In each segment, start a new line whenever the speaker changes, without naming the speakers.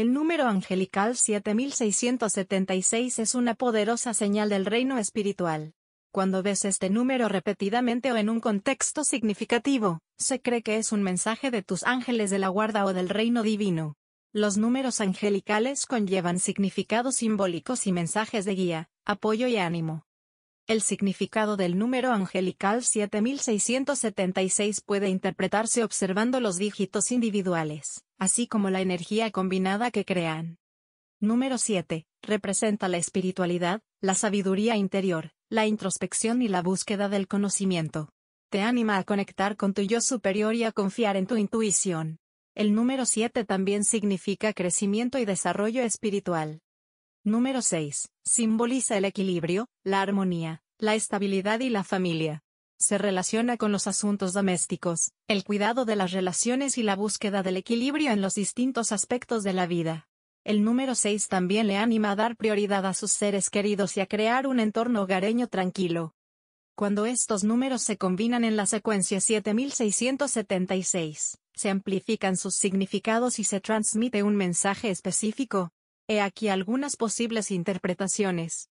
El número angelical 7676 es una poderosa señal del reino espiritual. Cuando ves este número repetidamente o en un contexto significativo, se cree que es un mensaje de tus ángeles de la guarda o del reino divino. Los números angelicales conllevan significados simbólicos y mensajes de guía, apoyo y ánimo. El significado del número angelical 7676 puede interpretarse observando los dígitos individuales así como la energía combinada que crean. Número 7. Representa la espiritualidad, la sabiduría interior, la introspección y la búsqueda del conocimiento. Te anima a conectar con tu yo superior y a confiar en tu intuición. El número 7 también significa crecimiento y desarrollo espiritual. Número 6. Simboliza el equilibrio, la armonía, la estabilidad y la familia se relaciona con los asuntos domésticos, el cuidado de las relaciones y la búsqueda del equilibrio en los distintos aspectos de la vida. El número 6 también le anima a dar prioridad a sus seres queridos y a crear un entorno hogareño tranquilo. Cuando estos números se combinan en la secuencia 7676, se amplifican sus significados y se transmite un mensaje específico. He aquí algunas posibles interpretaciones.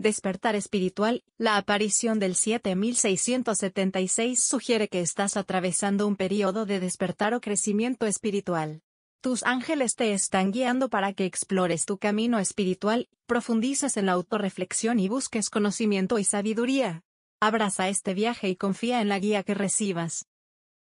Despertar espiritual, la aparición del 7676 sugiere que estás atravesando un periodo de despertar o crecimiento espiritual. Tus ángeles te están guiando para que explores tu camino espiritual, profundices en la autorreflexión y busques conocimiento y sabiduría. Abraza este viaje y confía en la guía que recibas.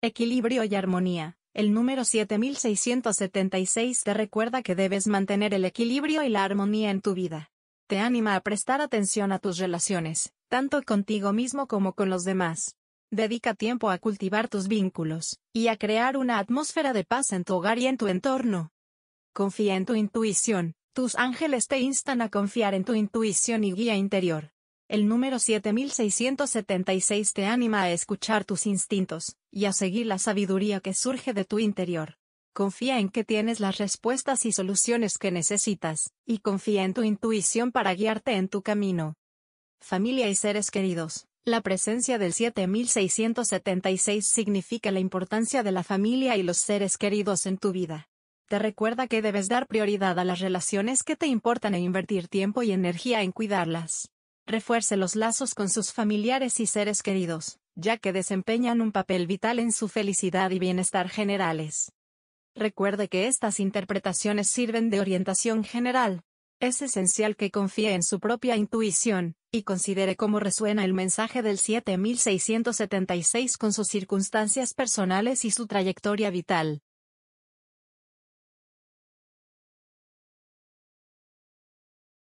Equilibrio y armonía. El número 7676 te recuerda que debes mantener el equilibrio y la armonía en tu vida te anima a prestar atención a tus relaciones, tanto contigo mismo como con los demás. Dedica tiempo a cultivar tus vínculos, y a crear una atmósfera de paz en tu hogar y en tu entorno. Confía en tu intuición, tus ángeles te instan a confiar en tu intuición y guía interior. El número 7676 te anima a escuchar tus instintos, y a seguir la sabiduría que surge de tu interior. Confía en que tienes las respuestas y soluciones que necesitas, y confía en tu intuición para guiarte en tu camino. Familia y seres queridos, la presencia del 7676 significa la importancia de la familia y los seres queridos en tu vida. Te recuerda que debes dar prioridad a las relaciones que te importan e invertir tiempo y energía en cuidarlas. Refuerce los lazos con sus familiares y seres queridos, ya que desempeñan un papel vital en su felicidad y bienestar generales. Recuerde que estas interpretaciones sirven de orientación general. Es esencial que confíe en su propia intuición, y considere cómo resuena el mensaje del 7676 con sus circunstancias personales y su trayectoria vital.